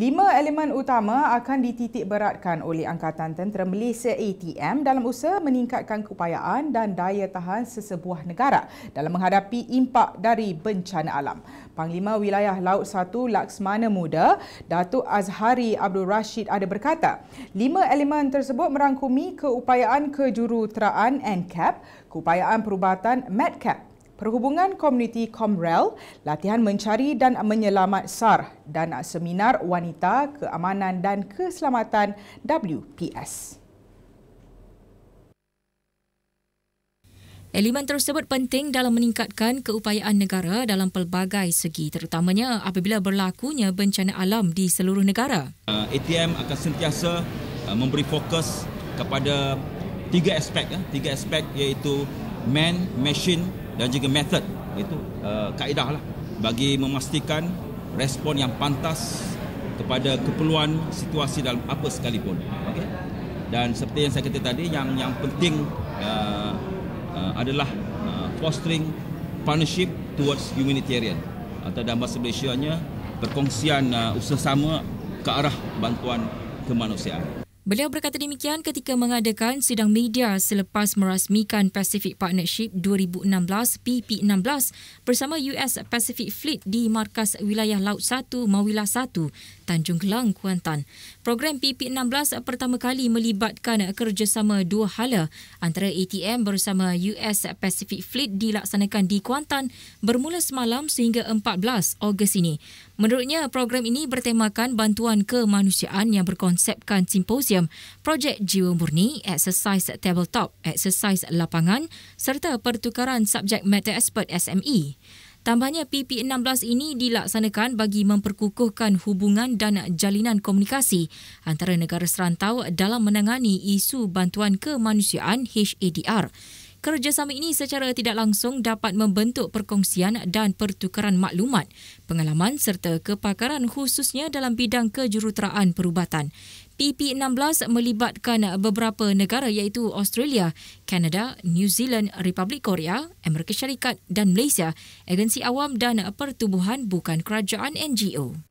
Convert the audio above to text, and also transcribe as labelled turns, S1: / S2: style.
S1: Lima elemen utama akan dititik beratkan oleh Angkatan Tentera Malaysia ATM dalam usaha meningkatkan keupayaan dan daya tahan sesebuah negara dalam menghadapi impak dari bencana alam. Panglima Wilayah Laut 1 Laksmana Muda, Datuk Azhari Abdul Rashid ada berkata, lima elemen tersebut merangkumi keupayaan kejuruteraan NCAP, keupayaan perubatan MedCap Perhubungan Komuniti Komrel, latihan mencari dan menyelamat SAR dan seminar wanita keamanan dan keselamatan WPS. Elemen tersebut penting
S2: dalam meningkatkan keupayaan negara dalam pelbagai segi terutamanya apabila berlakunya bencana alam di seluruh negara.
S3: Uh, ATM akan sentiasa uh, memberi fokus kepada tiga aspek, uh, tiga aspek iaitu man, machine dan juga method itu uh, kaedah lah bagi memastikan respon yang pantas kepada keperluan situasi dalam apa sekalipun okay? dan seperti yang saya kata tadi yang yang penting uh, uh, adalah uh, fostering partnership towards humanitarian atau dalam bahasa Malaysia nya perkongsian uh, usaha sama ke arah bantuan kemanusiaan
S2: Beliau berkata demikian ketika mengadakan sidang media selepas merasmikan Pacific Partnership 2016 PP16 bersama US Pacific Fleet di Markas Wilayah Laut 1 Mawila 1 Tanjung Gelang Kuantan. Program PP16 pertama kali melibatkan kerjasama dua hala antara ATM bersama US Pacific Fleet dilaksanakan di Kuantan bermula semalam sehingga 14 Ogos ini. Menurutnya program ini bertemakan bantuan kemanusiaan yang berkonsepkan simposium Museum, projek Jiwa Murni, eksersis tabletop, eksersis lapangan serta pertukaran subjek matter expert SME. Tambahnya PP16 ini dilaksanakan bagi memperkukuhkan hubungan dan jalinan komunikasi antara negara serantau dalam menangani isu bantuan kemanusiaan HADR. Kerjasama ini secara tidak langsung dapat membentuk perkongsian dan pertukaran maklumat, pengalaman serta kepakaran khususnya dalam bidang kejuruteraan perubatan. PP16 melibatkan beberapa negara iaitu Australia, Kanada, New Zealand, Republik Korea, Amerika Syarikat dan Malaysia, agensi awam dan pertubuhan bukan kerajaan NGO.